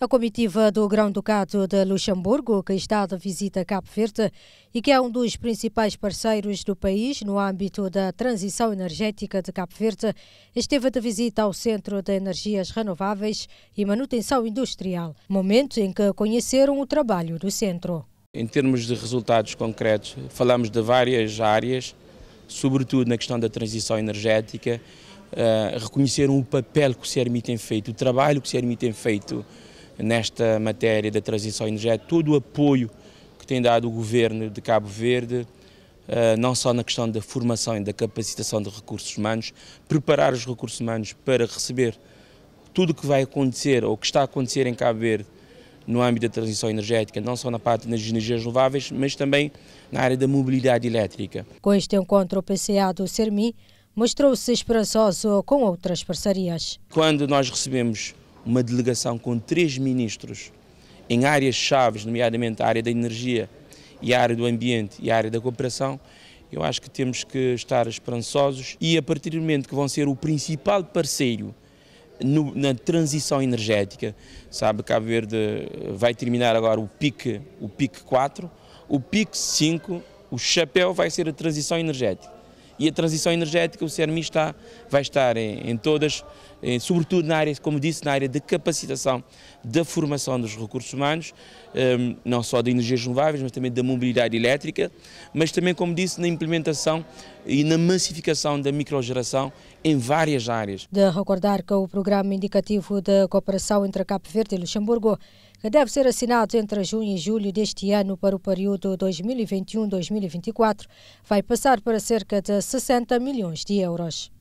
A comitiva do Grão-Ducado de Luxemburgo, que está de visita a Cabo Verde e que é um dos principais parceiros do país no âmbito da transição energética de Cabo Verde, esteve de visita ao Centro de Energias Renováveis e Manutenção Industrial, momento em que conheceram o trabalho do centro. Em termos de resultados concretos, falamos de várias áreas, sobretudo na questão da transição energética, eh, reconheceram o papel que o CERMI tem feito, o trabalho que o CERMI tem feito nesta matéria da transição energética, todo o apoio que tem dado o governo de Cabo Verde, eh, não só na questão da formação e da capacitação de recursos humanos, preparar os recursos humanos para receber tudo o que vai acontecer ou que está a acontecer em Cabo Verde no âmbito da transição energética, não só na parte das energias renováveis, mas também na área da mobilidade elétrica. Com este encontro, o PCA do CERMI mostrou-se esperançoso com outras parcerias. Quando nós recebemos uma delegação com três ministros em áreas chaves, nomeadamente a área da energia e a área do ambiente e a área da cooperação, eu acho que temos que estar esperançosos e a partir do momento que vão ser o principal parceiro no, na transição energética, sabe, Cabo Verde eh, vai terminar agora o PIC, o PIC 4, o PIC 5, o chapéu vai ser a transição energética. E a transição energética, o CERMI está, vai estar em, em todas, em, sobretudo na área, como disse, na área de capacitação, da formação dos recursos humanos, um, não só de energias renováveis, mas também da mobilidade elétrica, mas também, como disse, na implementação e na massificação da microgeração em várias áreas. De recordar que o Programa Indicativo de Cooperação entre Cabo Verde e Luxemburgo, que deve ser assinado entre junho e julho deste ano para o período 2021-2024, vai passar para cerca de 60 milhões de euros.